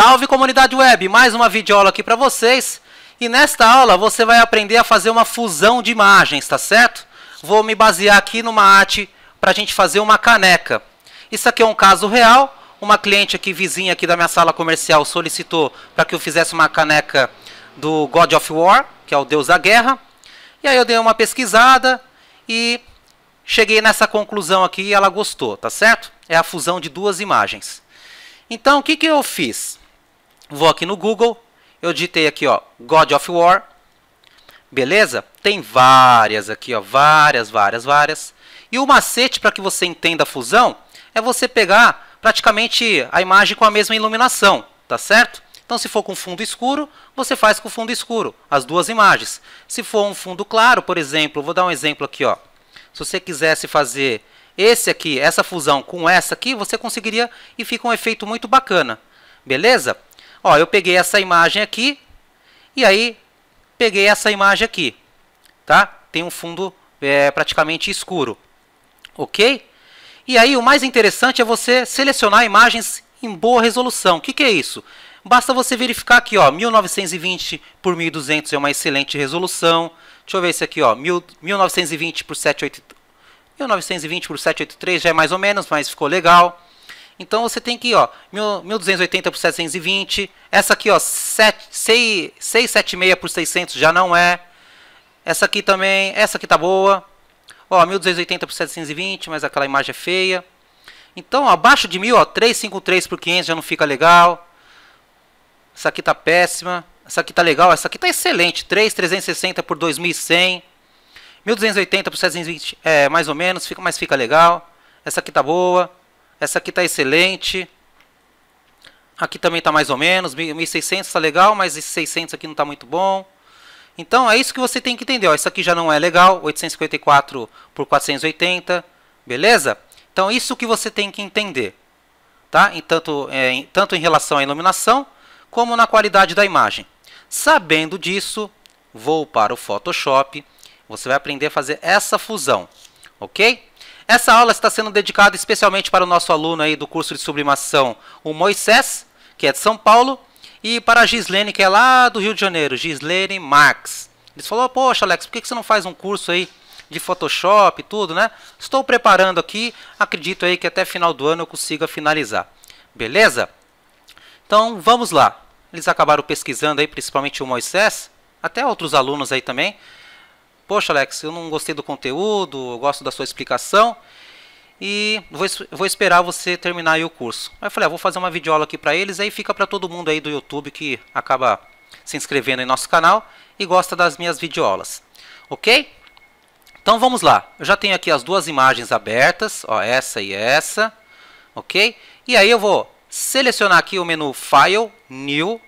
Salve comunidade web, mais uma videoaula aqui para vocês. E nesta aula você vai aprender a fazer uma fusão de imagens, tá certo? Vou me basear aqui numa arte para a gente fazer uma caneca. Isso aqui é um caso real. Uma cliente aqui, vizinha aqui da minha sala comercial, solicitou para que eu fizesse uma caneca do God of War, que é o deus da guerra. E aí eu dei uma pesquisada e cheguei nessa conclusão aqui e ela gostou, tá certo? É a fusão de duas imagens. Então, o que, que eu fiz? Vou aqui no Google, eu digitei aqui, ó, God of War. Beleza? Tem várias aqui, ó, várias, várias, várias. E o macete para que você entenda a fusão é você pegar praticamente a imagem com a mesma iluminação, tá certo? Então, se for com fundo escuro, você faz com fundo escuro, as duas imagens. Se for um fundo claro, por exemplo, vou dar um exemplo aqui, ó. Se você quisesse fazer esse aqui, essa fusão com essa aqui, você conseguiria e fica um efeito muito bacana. Beleza? Ó, eu peguei essa imagem aqui e aí peguei essa imagem aqui, tá? Tem um fundo é, praticamente escuro, ok? E aí o mais interessante é você selecionar imagens em boa resolução. O que, que é isso? Basta você verificar aqui, ó, 1920 por 1200 é uma excelente resolução. Deixa eu ver esse aqui, ó, 1920 por 783. por já é mais ou menos, mas ficou legal. Então você tem que, ó, 1280 por 720. Essa aqui, ó, 676 por 600 já não é. Essa aqui também, essa aqui tá boa. Ó, 1280 por 720, mas aquela imagem é feia. Então, ó, abaixo de 1000, ó, 353 por 500 já não fica legal. Essa aqui tá péssima. Essa aqui tá legal, essa aqui tá excelente. 3,360 por 2100. 1280 por 720 é mais ou menos, fica, mas fica legal. Essa aqui tá boa. Essa aqui está excelente. Aqui também está mais ou menos. 1.600 está legal, mas esse 600 aqui não está muito bom. Então, é isso que você tem que entender. Ó, isso aqui já não é legal. 854 por 480. Beleza? Então, isso que você tem que entender. Tá? Em tanto, é, em, tanto em relação à iluminação, como na qualidade da imagem. Sabendo disso, vou para o Photoshop. Você vai aprender a fazer essa fusão. Ok? Essa aula está sendo dedicada especialmente para o nosso aluno aí do curso de sublimação, o Moisés, que é de São Paulo, e para a Gislene, que é lá do Rio de Janeiro, Gislene Max. Eles falou: "Poxa, Alex, por que você não faz um curso aí de Photoshop e tudo, né? Estou preparando aqui, acredito aí que até final do ano eu consiga finalizar." Beleza? Então, vamos lá. Eles acabaram pesquisando aí, principalmente o Moisés, até outros alunos aí também, Poxa, Alex, eu não gostei do conteúdo, eu gosto da sua explicação e vou, vou esperar você terminar aí o curso. Aí eu falei, ah, vou fazer uma videoaula aqui para eles, aí fica para todo mundo aí do YouTube que acaba se inscrevendo em nosso canal e gosta das minhas videoaulas. Ok? Então vamos lá. Eu já tenho aqui as duas imagens abertas, ó, essa e essa. Ok? E aí eu vou selecionar aqui o menu File, New.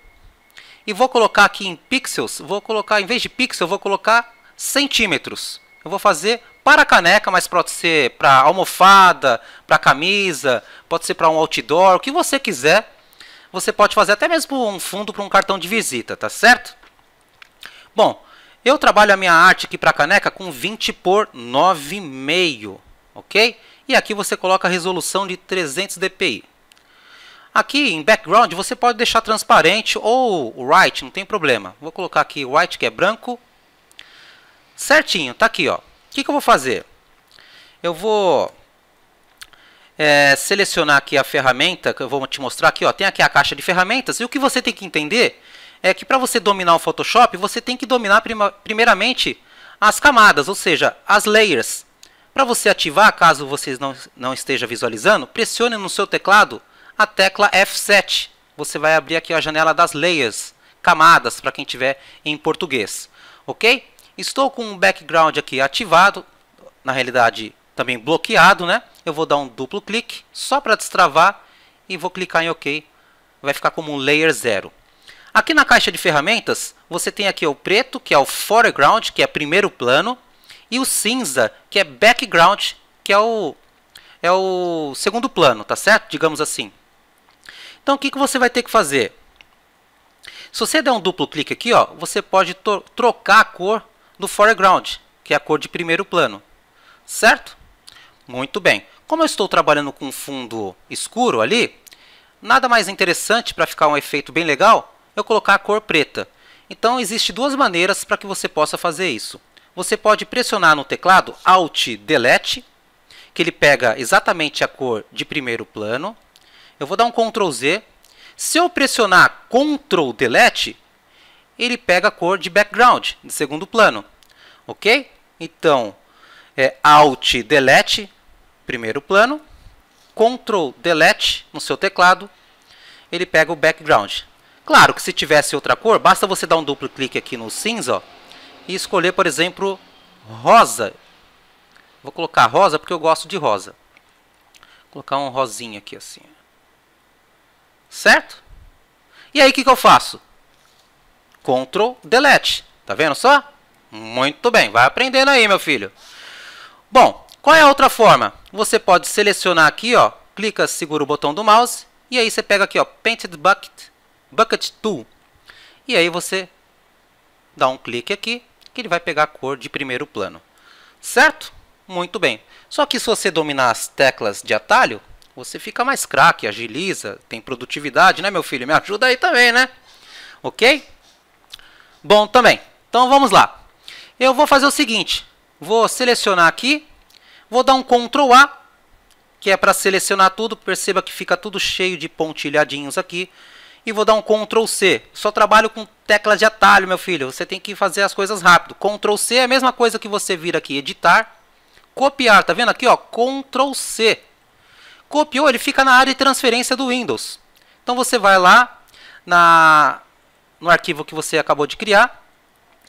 E vou colocar aqui em Pixels, vou colocar, em vez de Pixel, vou colocar centímetros. Eu vou fazer para caneca, mas pode ser para almofada, para camisa, pode ser para um outdoor, o que você quiser. Você pode fazer até mesmo um fundo para um cartão de visita, tá certo? Bom, eu trabalho a minha arte aqui para caneca com 20 por 9,5, ok? E aqui você coloca a resolução de 300 dpi. Aqui em background você pode deixar transparente ou white, não tem problema. Vou colocar aqui white que é branco certinho, tá aqui, ó. O que, que eu vou fazer? Eu vou é, selecionar aqui a ferramenta, que eu vou te mostrar aqui, ó. Tem aqui a caixa de ferramentas, e o que você tem que entender é que para você dominar o Photoshop, você tem que dominar prima, primeiramente as camadas, ou seja, as layers. Para você ativar, caso vocês não, não esteja visualizando, pressione no seu teclado a tecla F7. Você vai abrir aqui a janela das layers, camadas, para quem tiver em português. Ok? Estou com um background aqui ativado, na realidade também bloqueado, né? Eu vou dar um duplo clique só para destravar e vou clicar em OK. Vai ficar como um layer 0. Aqui na caixa de ferramentas, você tem aqui o preto, que é o foreground, que é primeiro plano, e o cinza, que é background, que é o, é o segundo plano, tá certo? Digamos assim. Então, o que, que você vai ter que fazer? Se você der um duplo clique aqui, ó, você pode trocar a cor no foreground, que é a cor de primeiro plano. Certo? Muito bem. Como eu estou trabalhando com fundo escuro ali, nada mais interessante para ficar um efeito bem legal eu colocar a cor preta. Então, existe duas maneiras para que você possa fazer isso. Você pode pressionar no teclado Alt Delete, que ele pega exatamente a cor de primeiro plano. Eu vou dar um Ctrl Z. Se eu pressionar Ctrl Delete, ele pega a cor de background, de segundo plano. Ok? Então, é Alt Delete, primeiro plano, Ctrl Delete no seu teclado, ele pega o background. Claro que se tivesse outra cor, basta você dar um duplo clique aqui no cinza ó, e escolher, por exemplo, rosa. Vou colocar rosa porque eu gosto de rosa. Vou colocar um rosinho aqui assim. Certo? E aí o que, que eu faço? Ctrl Delete. Tá vendo só? Muito bem, vai aprendendo aí, meu filho. Bom, qual é a outra forma? Você pode selecionar aqui, ó, clica, segura o botão do mouse, e aí você pega aqui, ó, Painted Bucket, Bucket Tool. E aí você dá um clique aqui, que ele vai pegar a cor de primeiro plano. Certo? Muito bem. Só que se você dominar as teclas de atalho, você fica mais craque, agiliza, tem produtividade, né, meu filho? Me ajuda aí também, né? Ok? bom também. Então vamos lá. Eu vou fazer o seguinte, vou selecionar aqui, vou dar um Ctrl A, que é para selecionar tudo, perceba que fica tudo cheio de pontilhadinhos aqui, e vou dar um Ctrl C. Só trabalho com teclas de atalho, meu filho, você tem que fazer as coisas rápido. Ctrl C é a mesma coisa que você vir aqui, editar, copiar, tá vendo aqui, ó, Ctrl C. Copiou, ele fica na área de transferência do Windows. Então você vai lá na no arquivo que você acabou de criar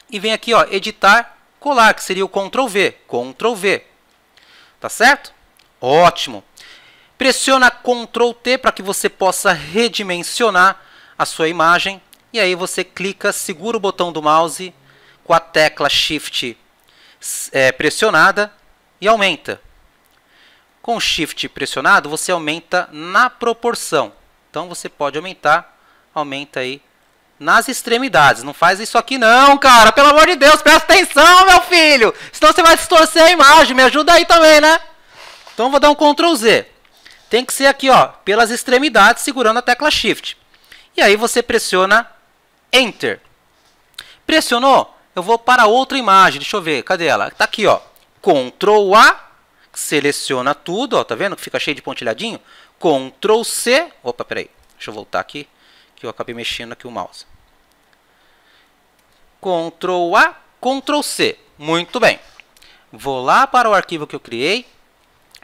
e vem aqui, ó, editar, colar, que seria o Ctrl V, Ctrl V. Tá certo? Ótimo. Pressiona Ctrl T para que você possa redimensionar a sua imagem e aí você clica, segura o botão do mouse com a tecla Shift é, pressionada e aumenta. Com Shift pressionado, você aumenta na proporção. Então você pode aumentar, aumenta aí nas extremidades. Não faz isso aqui não, cara. Pelo amor de Deus, presta atenção, meu filho. Senão você vai distorcer a imagem. Me ajuda aí também, né? Então vou dar um Ctrl Z. Tem que ser aqui, ó, pelas extremidades, segurando a tecla Shift. E aí você pressiona Enter. Pressionou, eu vou para outra imagem. Deixa eu ver, cadê ela? Tá aqui, ó. Ctrl A, seleciona tudo, ó, tá vendo que fica cheio de pontilhadinho? Ctrl C, opa, peraí, deixa eu voltar aqui que eu acabei mexendo aqui o mouse. Ctrl A, Ctrl C. Muito bem. Vou lá para o arquivo que eu criei.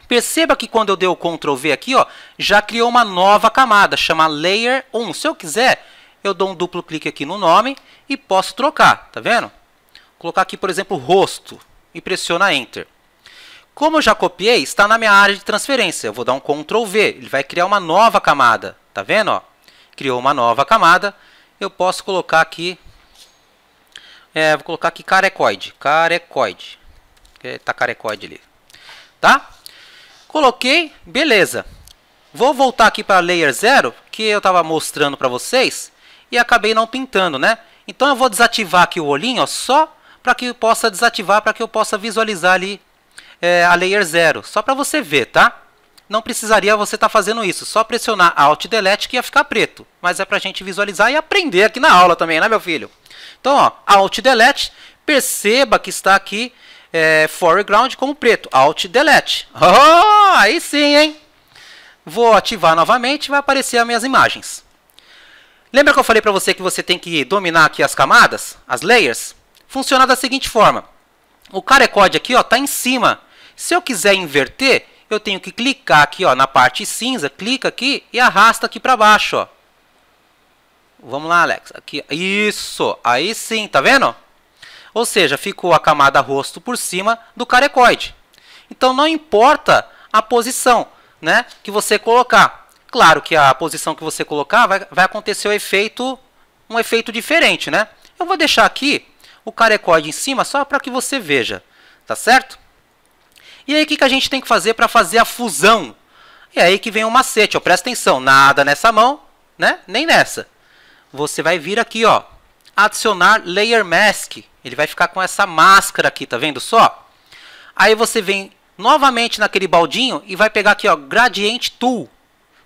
Perceba que quando eu dei o Ctrl V aqui, ó, já criou uma nova camada, chama Layer 1. Se eu quiser, eu dou um duplo clique aqui no nome e posso trocar, tá vendo? Colocar aqui, por exemplo, rosto e pressiona Enter. Como eu já copiei, está na minha área de transferência. Eu vou dar um Ctrl V, ele vai criar uma nova camada, tá vendo? Ó? criou uma nova camada. Eu posso colocar aqui, é, vou colocar aqui carecoide, carecoide, é, tá carecoide ali, tá? Coloquei, beleza. Vou voltar aqui para Layer 0, que eu estava mostrando para vocês, e acabei não pintando, né? Então eu vou desativar aqui o olhinho, ó, só para que eu possa desativar, para que eu possa visualizar ali é, a Layer 0, só para você ver, Tá? não precisaria você estar tá fazendo isso. Só pressionar Alt Delete que ia ficar preto. Mas é para a gente visualizar e aprender aqui na aula também, né, meu filho? Então, ó, Alt Delete, perceba que está aqui é, foreground como preto. Alt Delete. Oh, aí sim, hein? Vou ativar novamente e vai aparecer as minhas imagens. Lembra que eu falei para você que você tem que dominar aqui as camadas, as layers? Funciona da seguinte forma. O carecode aqui está em cima. Se eu quiser inverter, eu tenho que clicar aqui ó, na parte cinza, clica aqui e arrasta aqui para baixo. Ó. Vamos lá, Alex. Aqui, isso, aí sim, tá vendo? Ou seja, ficou a camada rosto por cima do carecoide. Então não importa a posição né, que você colocar. Claro que a posição que você colocar vai, vai acontecer um efeito, um efeito diferente. Né? Eu vou deixar aqui o carecoide em cima só para que você veja, tá certo? E aí o que, que a gente tem que fazer para fazer a fusão? E aí que vem o macete, ó, presta atenção, nada nessa mão, né? Nem nessa. Você vai vir aqui, ó, adicionar layer mask. Ele vai ficar com essa máscara aqui, tá vendo só? Aí você vem novamente naquele baldinho e vai pegar aqui, ó, gradient tool.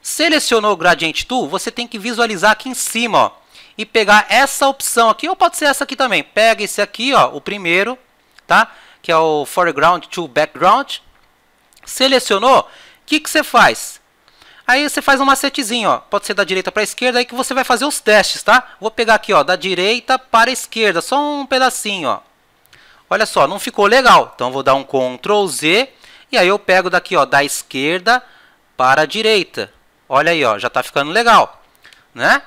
Selecionou o gradient tool, você tem que visualizar aqui em cima, ó, e pegar essa opção aqui, ou pode ser essa aqui também. Pega esse aqui, ó, o primeiro, tá? que é o foreground to background. Selecionou, o que, que você faz? Aí você faz um macetezinho, ó. Pode ser da direita para a esquerda, aí que você vai fazer os testes, tá? Vou pegar aqui, ó, da direita para a esquerda, só um pedacinho, ó. Olha só, não ficou legal. Então vou dar um Ctrl Z e aí eu pego daqui, ó, da esquerda para a direita. Olha aí, ó, já está ficando legal, né?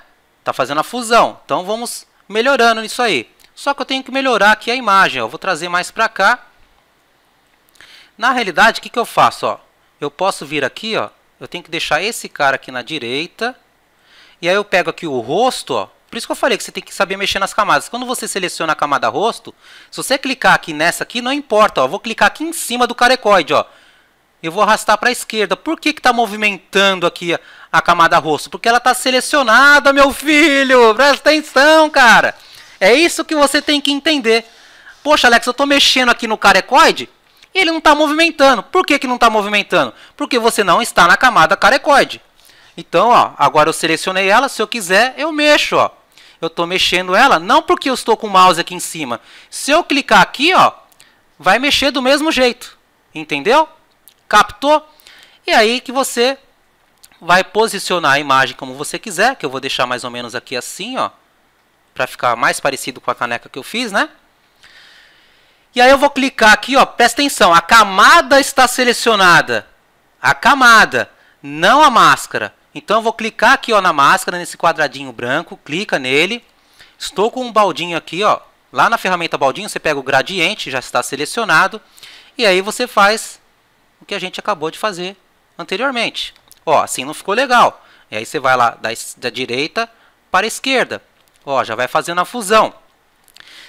Tá fazendo a fusão. Então vamos melhorando isso aí. Só que eu tenho que melhorar aqui a imagem. Ó. Eu vou trazer mais para cá. Na realidade, o que, que eu faço? Ó? Eu posso vir aqui, ó. eu tenho que deixar esse cara aqui na direita. E aí eu pego aqui o rosto, ó. por isso que eu falei que você tem que saber mexer nas camadas. Quando você seleciona a camada rosto, se você clicar aqui nessa aqui, não importa. Ó. vou clicar aqui em cima do carecoide. Ó. Eu vou arrastar para a esquerda. Por que está movimentando aqui a camada rosto? Porque ela está selecionada, meu filho. Presta atenção, cara. É isso que você tem que entender. Poxa, Alex, eu estou mexendo aqui no carecoide e ele não está movimentando. Por que, que não está movimentando? Porque você não está na camada carecoide. Então, ó, agora eu selecionei ela. Se eu quiser, eu mexo. Ó. Eu estou mexendo ela, não porque eu estou com o mouse aqui em cima. Se eu clicar aqui, ó, vai mexer do mesmo jeito. Entendeu? Captou? E aí que você vai posicionar a imagem como você quiser, que eu vou deixar mais ou menos aqui assim, ó para ficar mais parecido com a caneca que eu fiz, né? E aí eu vou clicar aqui, ó, presta atenção, a camada está selecionada. A camada, não a máscara. Então eu vou clicar aqui, ó, na máscara, nesse quadradinho branco, clica nele. Estou com um baldinho aqui, ó. Lá na ferramenta baldinho, você pega o gradiente, já está selecionado, e aí você faz o que a gente acabou de fazer anteriormente. Ó, assim não ficou legal. E aí você vai lá da, da direita para a esquerda. Ó, já vai fazendo a fusão.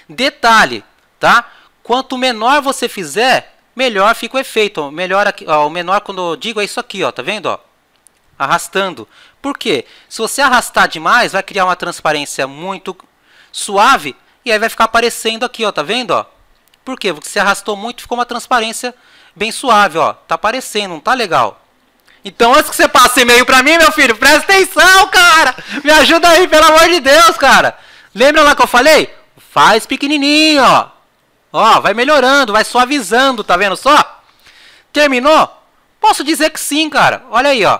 Detalhe, tá? Quanto menor você fizer, melhor fica o efeito. Melhor aqui, ó, o menor quando eu digo é isso aqui, ó, tá vendo? Ó? Arrastando. Por quê? Se você arrastar demais, vai criar uma transparência muito suave e aí vai ficar aparecendo aqui, ó, tá vendo? Ó? Por quê? Porque se arrastou muito, ficou uma transparência bem suave, ó. Tá aparecendo, não tá legal. Então, antes que você passe e-mail pra mim, meu filho, presta atenção, cara! Me ajuda aí, pelo amor de Deus, cara! Lembra lá que eu falei? Faz pequenininho, ó. Ó, vai melhorando, vai suavizando, tá vendo só? Terminou? Posso dizer que sim, cara. Olha aí, ó.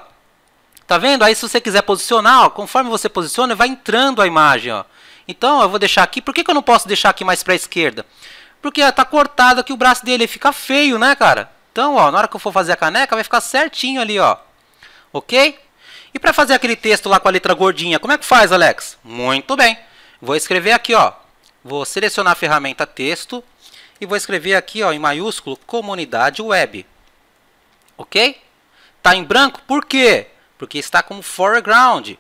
Tá vendo? Aí se você quiser posicionar, ó, conforme você posiciona, vai entrando a imagem, ó. Então, eu vou deixar aqui. Por que, que eu não posso deixar aqui mais pra esquerda? Porque ó, tá cortado aqui o braço dele, fica feio, né, cara? Então, ó, na hora que eu for fazer a caneca, vai ficar certinho ali, ó. Ok? E para fazer aquele texto lá com a letra gordinha, como é que faz, Alex? Muito bem. Vou escrever aqui, ó. Vou selecionar a ferramenta texto e vou escrever aqui, ó, em maiúsculo, comunidade web. Ok? Tá em branco, por quê? Porque está como foreground.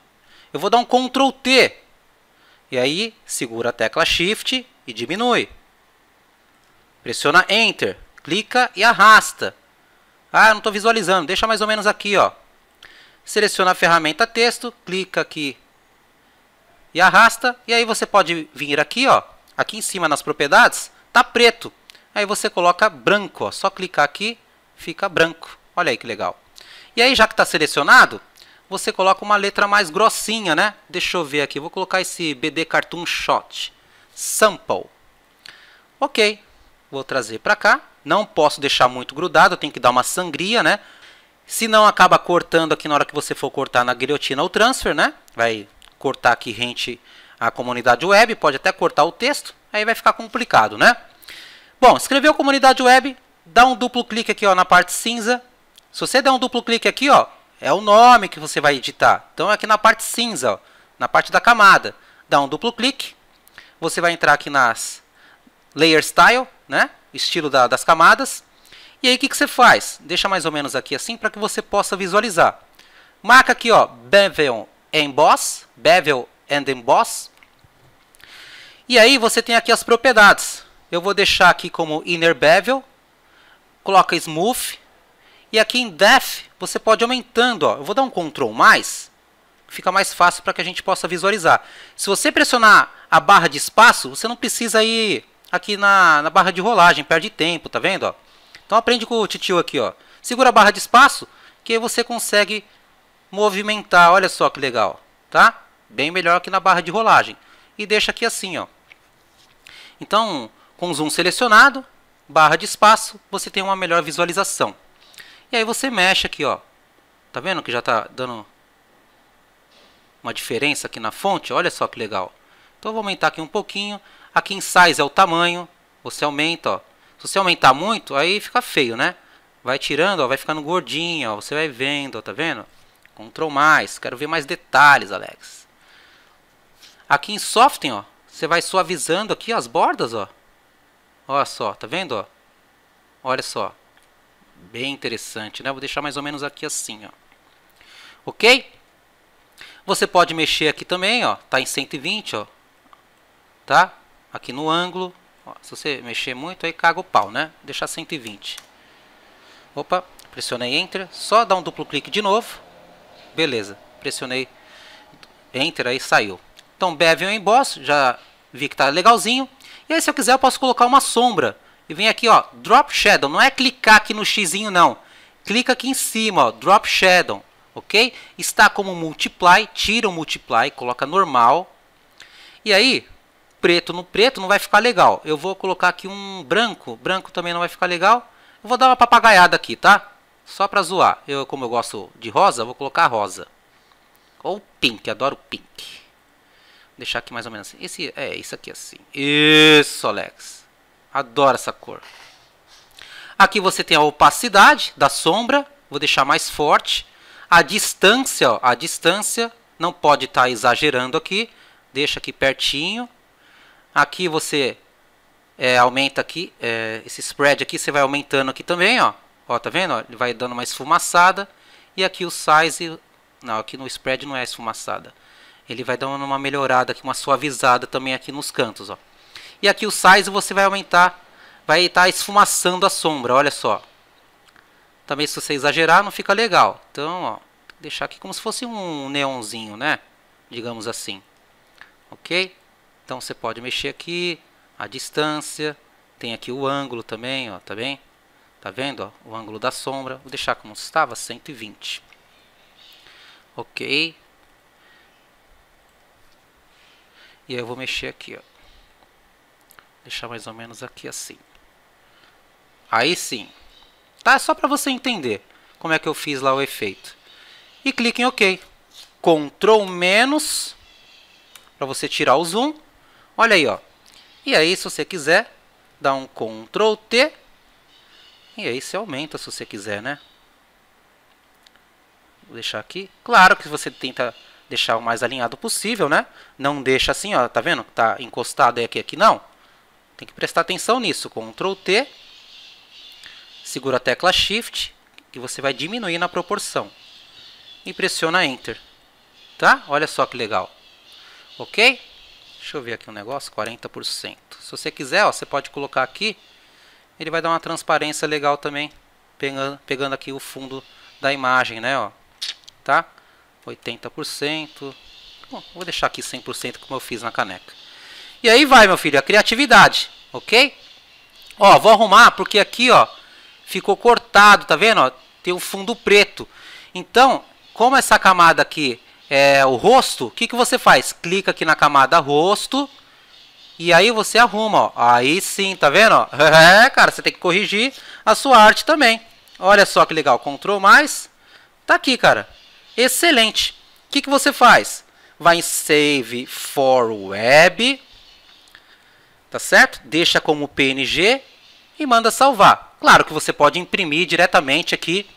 Eu vou dar um Ctrl T. E aí, segura a tecla Shift e diminui. Pressiona Enter clica e arrasta. Ah, eu não estou visualizando, deixa mais ou menos aqui. Ó. Seleciona a ferramenta texto, clica aqui e arrasta. E aí você pode vir aqui, ó, aqui em cima nas propriedades, tá preto. Aí você coloca branco, ó, só clicar aqui, fica branco. Olha aí que legal. E aí, já que está selecionado, você coloca uma letra mais grossinha, né? Deixa eu ver aqui, vou colocar esse BD Cartoon Shot. Sample. Ok, vou trazer para cá. Não posso deixar muito grudado, eu tenho que dar uma sangria, né? Se não, acaba cortando aqui na hora que você for cortar na guilhotina o transfer, né? Vai cortar aqui rente à comunidade web, pode até cortar o texto, aí vai ficar complicado, né? Bom, escreveu comunidade web, dá um duplo clique aqui ó, na parte cinza. Se você der um duplo clique aqui, ó, é o nome que você vai editar. Então, é aqui na parte cinza, ó, na parte da camada. Dá um duplo clique. Você vai entrar aqui nas Layer Style, né? estilo da, das camadas. E aí o que, que você faz? Deixa mais ou menos aqui assim para que você possa visualizar. Marca aqui, ó, Bevel Emboss, Bevel and Emboss. E aí você tem aqui as propriedades. Eu vou deixar aqui como Inner Bevel, coloca Smooth. E aqui em Depth você pode aumentando, ó. Eu vou dar um Ctrl+, mais, fica mais fácil para que a gente possa visualizar. Se você pressionar a barra de espaço, você não precisa ir aqui na, na barra de rolagem, perde tempo, tá vendo? Ó? Então aprende com o titio aqui, ó. Segura a barra de espaço, que você consegue movimentar, olha só que legal, tá? Bem melhor que na barra de rolagem. E deixa aqui assim, ó. Então, com o zoom selecionado, barra de espaço, você tem uma melhor visualização. E aí você mexe aqui, ó. Tá vendo que já tá dando uma diferença aqui na fonte? Olha só que legal. Então, vou aumentar aqui um pouquinho Aqui ah, em size é o tamanho, você aumenta, ó. Se você aumentar muito, aí fica feio, né? Vai tirando, ó, vai ficando gordinho, ó, você vai vendo, ó, tá vendo? Ctrl mais, quero ver mais detalhes, Alex. Aqui em Soften, ó, você vai suavizando aqui as bordas, ó. Olha só, tá vendo, ó? Olha só. Bem interessante, né? Vou deixar mais ou menos aqui assim, ó. OK? Você pode mexer aqui também, ó. Tá em 120, ó. Tá? aqui no ângulo. Ó, se você mexer muito, aí caga o pau, né? Deixar 120. Opa, pressionei Enter. Só dá um duplo clique de novo. Beleza, pressionei Enter, aí saiu. Então, Bevel Emboss, já vi que tá legalzinho. E aí, se eu quiser, eu posso colocar uma sombra. E vem aqui, ó, Drop Shadow. Não é clicar aqui no X, não. Clica aqui em cima, ó, Drop Shadow. Ok? Está como Multiply, tira o Multiply, coloca normal. E aí, preto. No preto não vai ficar legal. Eu vou colocar aqui um branco. Branco também não vai ficar legal. Eu vou dar uma papagaiada aqui, tá? Só pra zoar. Eu, como eu gosto de rosa, vou colocar rosa. Ou pink, adoro pink. Vou deixar aqui mais ou menos assim. Esse, é, isso aqui é assim. Isso, Alex. Adoro essa cor. Aqui você tem a opacidade da sombra. Vou deixar mais forte. A distância, ó, a distância não pode estar tá exagerando aqui. Deixa aqui pertinho. Aqui você é, aumenta aqui, é, esse spread aqui, você vai aumentando aqui também, ó. Ó, tá vendo? Ó, ele vai dando uma esfumaçada. E aqui o size, não, aqui no spread não é esfumaçada. Ele vai dando uma melhorada aqui, uma suavizada também aqui nos cantos, ó. E aqui o size você vai aumentar, vai estar tá esfumaçando a sombra, olha só. Também se você exagerar não fica legal. Então, ó, deixar aqui como se fosse um neonzinho, né? Digamos assim. Ok? Então você pode mexer aqui, a distância, tem aqui o ângulo também, ó, tá bem? Tá vendo, ó, o ângulo da sombra. Vou deixar como estava, 120. OK. E aí eu vou mexer aqui, ó. Deixar mais ou menos aqui assim. Aí sim. Tá? É só para você entender como é que eu fiz lá o efeito. E clique em OK. Ctrl menos para você tirar o zoom Olha aí, ó. E aí, se você quiser, dá um Ctrl T. E aí você aumenta se você quiser, né? Vou deixar aqui. Claro que você tenta deixar o mais alinhado possível, né? Não deixa assim, ó. Tá vendo? Tá encostado aqui, aqui não. Tem que prestar atenção nisso. Ctrl T. Segura a tecla Shift. E você vai diminuir na proporção. E pressiona Enter. Tá? Olha só que legal. Ok? Deixa eu ver aqui um negócio, 40%. Se você quiser, ó, você pode colocar aqui. Ele vai dar uma transparência legal também, pegando, pegando aqui o fundo da imagem, né, ó. Tá? 80%. Bom, vou deixar aqui 100% como eu fiz na caneca. E aí vai, meu filho, a criatividade, ok? Ó, vou arrumar porque aqui, ó, ficou cortado, tá vendo? Ó, tem um fundo preto. Então, como essa camada aqui é, o rosto, o que, que você faz? Clica aqui na camada rosto e aí você arruma. Ó. Aí sim, tá vendo? É, cara, você tem que corrigir a sua arte também. Olha só que legal, Ctrl mais, tá aqui, cara. Excelente. O que, que você faz? Vai em Save for Web, tá certo? Deixa como PNG e manda salvar. Claro que você pode imprimir diretamente aqui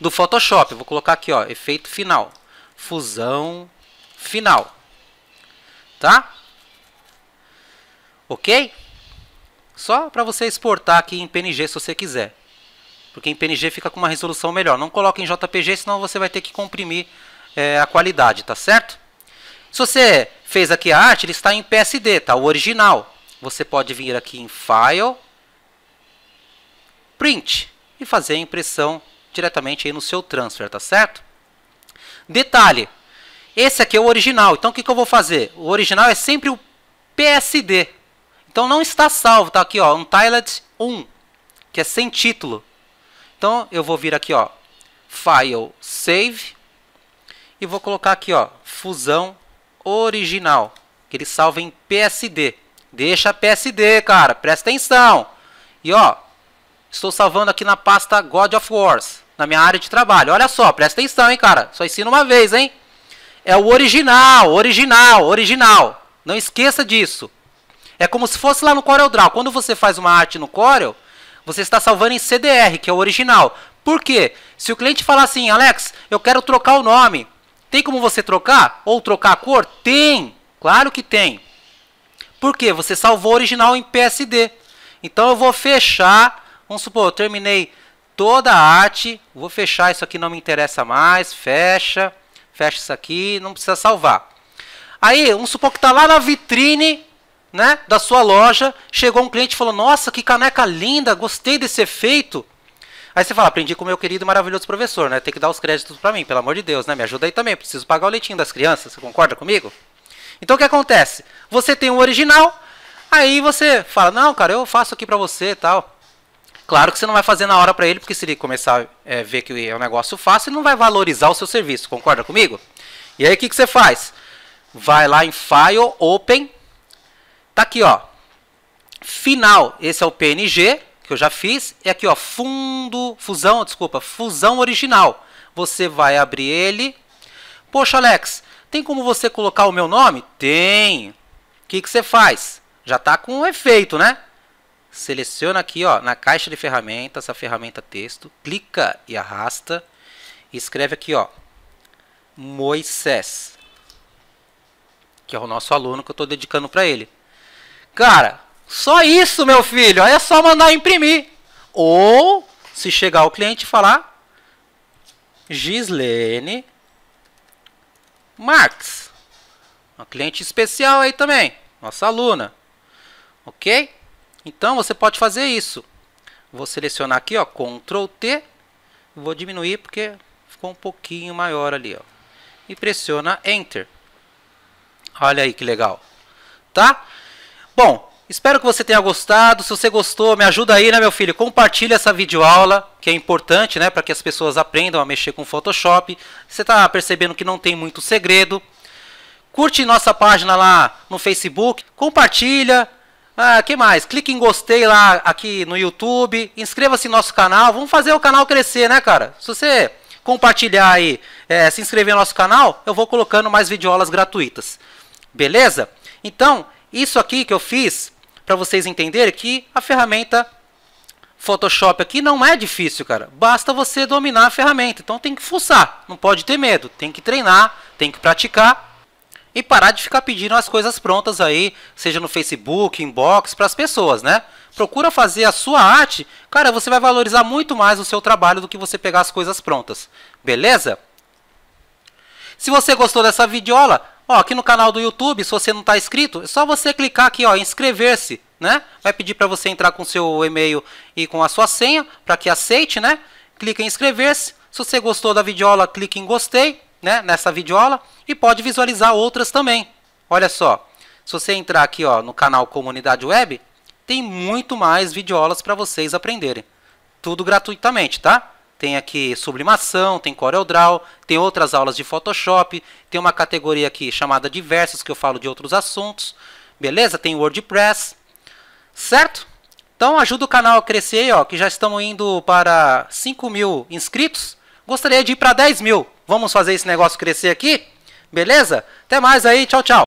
do Photoshop. Vou colocar aqui, ó, efeito final fusão final. Tá? Ok? Só para você exportar aqui em PNG se você quiser. Porque em PNG fica com uma resolução melhor. Não coloque em JPG, senão você vai ter que comprimir é, a qualidade, tá certo? Se você fez aqui a arte, ele está em PSD, tá? O original. Você pode vir aqui em File, Print e fazer a impressão diretamente aí no seu transfer, tá certo? Detalhe, esse aqui é o original, então o que, que eu vou fazer? O original é sempre o PSD. Então não está salvo, tá aqui ó, Tilet 1, que é sem título. Então eu vou vir aqui ó, File Save e vou colocar aqui ó, Fusão Original, que ele salva em PSD. Deixa PSD, cara, presta atenção. E ó, estou salvando aqui na pasta God of Wars na minha área de trabalho. Olha só, presta atenção, hein, cara. Só ensino uma vez, hein? É o original, original, original. Não esqueça disso. É como se fosse lá no Corel Draw. Quando você faz uma arte no Corel, você está salvando em CDR, que é o original. Por quê? Se o cliente falar assim, Alex, eu quero trocar o nome. Tem como você trocar? Ou trocar a cor? Tem! Claro que tem. Por quê? Você salvou o original em PSD. Então eu vou fechar. Vamos supor, eu terminei toda a arte. Vou fechar isso aqui, não me interessa mais. Fecha. Fecha isso aqui, não precisa salvar. Aí, vamos supor que está lá na vitrine né, da sua loja. Chegou um cliente e falou: Nossa, que caneca linda, gostei desse efeito. Aí você fala, aprendi com o meu querido e maravilhoso professor, né? Tem que dar os créditos para mim, pelo amor de Deus, né? Me ajuda aí também, preciso pagar o leitinho das crianças, você concorda comigo? Então o que acontece? Você tem um original, aí você fala, não, cara, eu faço aqui para você e tal. Claro que você não vai fazer na hora para ele, porque se ele começar a é, ver que é um negócio fácil, ele não vai valorizar o seu serviço, concorda comigo? E aí o que, que você faz? Vai lá em File, Open, tá aqui ó, final, esse é o PNG, que eu já fiz, é aqui ó, fundo, fusão, desculpa, fusão original. Você vai abrir ele. Poxa Alex, tem como você colocar o meu nome? Tem. O que, que você faz? Já está com um efeito, né? seleciona aqui ó, na caixa de ferramentas, a ferramenta texto, clica e arrasta, e escreve aqui ó, Moisés, que é o nosso aluno que eu estou dedicando para ele. Cara, só isso, meu filho, é só mandar imprimir. Ou, se chegar o cliente falar, Gislene Marx. Uma cliente especial aí também, nossa aluna. Ok? Então você pode fazer isso. Vou selecionar aqui, ó, Ctrl T, vou diminuir porque ficou um pouquinho maior ali, ó. E pressiona Enter. Olha aí que legal. Tá? Bom, espero que você tenha gostado. Se você gostou, me ajuda aí, né, meu filho? Compartilha essa videoaula, que é importante, né, para que as pessoas aprendam a mexer com Photoshop. Você está percebendo que não tem muito segredo. Curte nossa página lá no Facebook, compartilha, ah, que mais? Clique em gostei lá aqui no YouTube, inscreva-se no nosso canal, vamos fazer o canal crescer, né, cara? Se você compartilhar aí, é, se inscrever no nosso canal, eu vou colocando mais videoaulas gratuitas. Beleza? Então, isso aqui que eu fiz, para vocês entenderem que a ferramenta Photoshop aqui não é difícil, cara. Basta você dominar a ferramenta. Então tem que fuçar, não pode ter medo. Tem que treinar, tem que praticar e parar de ficar pedindo as coisas prontas aí, seja no Facebook, inbox, para as pessoas, né? Procura fazer a sua arte, cara, você vai valorizar muito mais o seu trabalho do que você pegar as coisas prontas, beleza? Se você gostou dessa videoaula, ó, aqui no canal do YouTube, se você não está inscrito, é só você clicar aqui, ó, inscrever-se, né? Vai pedir para você entrar com seu e-mail e com a sua senha, para que aceite, né? Clica em inscrever-se. Se você gostou da videoaula, clique em gostei né, nessa videoaula e pode visualizar outras também. Olha só, se você entrar aqui ó, no canal Comunidade Web, tem muito mais videoaulas para vocês aprenderem. Tudo gratuitamente, tá? Tem aqui sublimação, tem CorelDRAW, tem outras aulas de Photoshop, tem uma categoria aqui chamada Diversos, que eu falo de outros assuntos. Beleza? Tem WordPress, certo? Então ajuda o canal a crescer, ó, que já estamos indo para 5 mil inscritos. Gostaria de ir para 10 mil. Vamos fazer esse negócio crescer aqui? Beleza? Até mais aí, tchau, tchau.